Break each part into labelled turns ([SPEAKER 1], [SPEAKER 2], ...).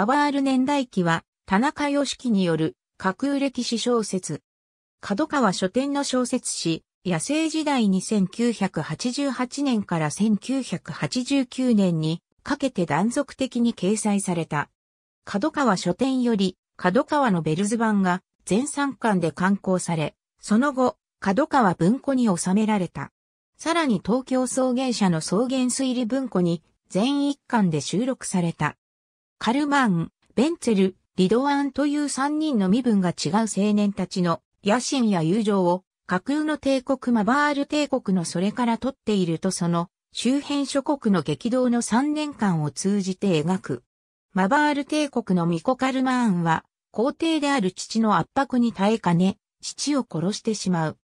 [SPEAKER 1] ール年代記は、田中義樹による架空歴史小説。角川書店の小説誌、野生時代に1988年から1989年にかけて断続的に掲載された。角川書店より角川のベルズ版が全3巻で刊行され、その後、角川文庫に収められた。さらに東京草原社の草原推理文庫に全1巻で収録された。カルマン、ベンツェル、リドワンという三人の身分が違う青年たちの野心や友情を架空の帝国マバール帝国のそれから取っているとその周辺諸国の激動の3年間を通じて描く。マバール帝国のミコカルマーンは皇帝である父の圧迫に耐えかね、父を殺してしまう。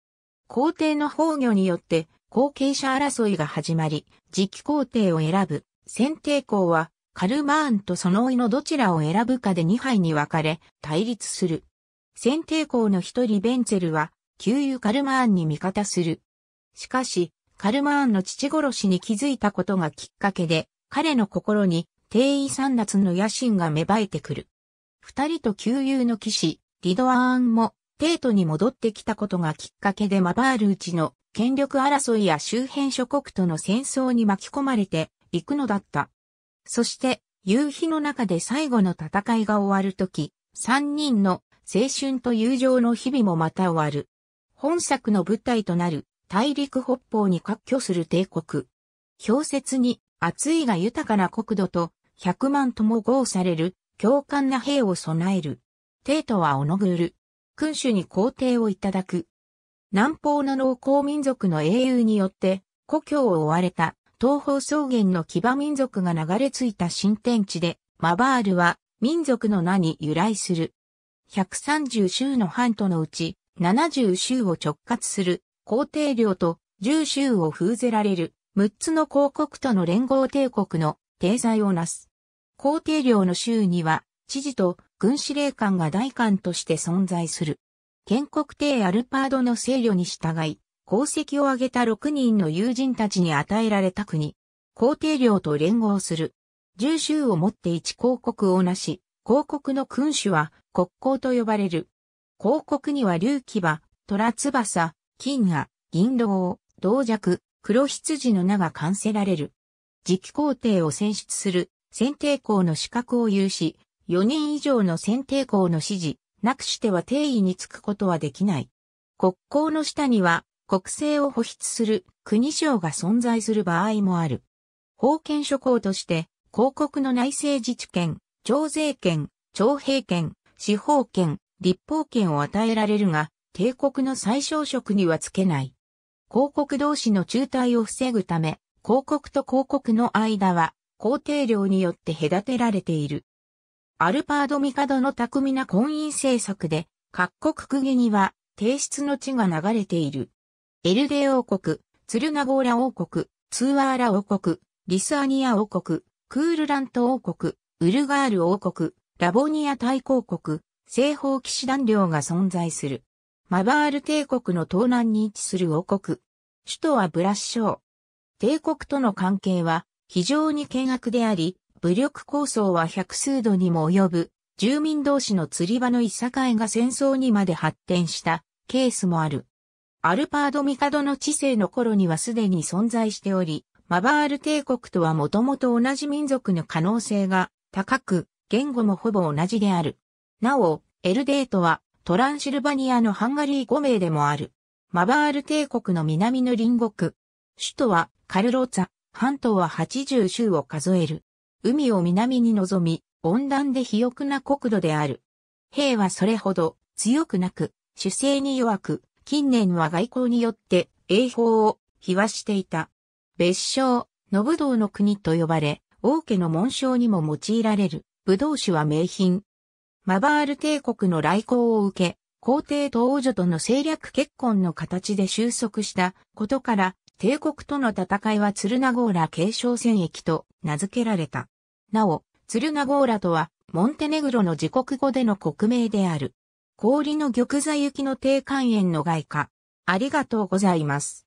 [SPEAKER 1] 皇帝の崩御によって後継者争いが始まり、次期皇帝を選ぶ。選帝校はカルマーンとその甥のどちらを選ぶかで2杯に分かれ、対立する。選定校の一人ベンツェルは、旧友カルマーンに味方する。しかし、カルマーンの父殺しに気づいたことがきっかけで、彼の心に、定位三奪の野心が芽生えてくる。二人と旧友の騎士、リドアーンも、帝ートに戻ってきたことがきっかけでマバールうちの権力争いや周辺諸国との戦争に巻き込まれて行くのだった。そして、夕日の中で最後の戦いが終わるとき、三人の青春と友情の日々もまた終わる。本作の舞台となる大陸北方に割拠する帝国。氷雪に暑いが豊かな国土と百万とも豪される強悍な兵を備える。帝都はオノグール。君主に皇帝をいただく。南方の農耕民族の英雄によって故郷を追われた東方草原の騎馬民族が流れ着いた新天地で、マバールは民族の名に由来する。130州の藩とのうち、70州を直轄する皇帝領と10州を封ぜられる6つの公国との連合帝国の定在をなす。皇帝領の州には知事と軍司令官が大官として存在する。建国帝アルパードの制御に従い、功績を挙げた6人の友人たちに与えられた国、皇帝領と連合する。重州をもって一広告をなし、広告の君主は国交と呼ばれる。広告には竜騎馬、虎翼、金河、銀狼、銅尺、黒羊の名が冠せられる。次期皇帝を選出する選定校の資格を有し、4人以上の選定校の指示、なくしては定位につくことはできない。国交の下には国政を保筆する国省が存在する場合もある。封建諸侯として、広告の内政自治権、徴税権、徴兵権、司法権、立法権を与えられるが、帝国の最小職にはつけない。広告同士の中退を防ぐため、広告と広告の間は、皇帝領によって隔てられている。アルパードミカドの巧みな婚姻政策で、各国区議には、提出の地が流れている。エルデ王国、ツルナゴーラ王国、ツーアーラ王国、リスアニア王国、クールラント王国、ウルガール王国、ラボニア大公国、西方騎士団領が存在する。マバール帝国の東南に位置する王国。首都はブラッショー。帝国との関係は非常に険悪であり、武力構想は百数度にも及ぶ、住民同士の釣り場のいさかいが戦争にまで発展したケースもある。アルパードミカドの知性の頃にはすでに存在しており、マバール帝国とはもともと同じ民族の可能性が高く、言語もほぼ同じである。なお、エルデートはトランシルバニアのハンガリー5名でもある。マバール帝国の南の隣国。首都はカルローツァ、半島は80州を数える。海を南に望み、温暖で肥沃な国土である。兵はそれほど強くなく、主勢に弱く、近年は外交によって英法を比和していた。別称、信武道の国と呼ばれ、王家の紋章にも用いられる、武道士は名品。マバール帝国の来航を受け、皇帝と王女との政略結婚の形で収束したことから、帝国との戦いは鶴名ゴーラ継承戦役と名付けられた。なお、鶴名ゴーラとは、モンテネグロの自国語での国名である。氷の玉座行きの低肝炎の外貨。ありがとうございます。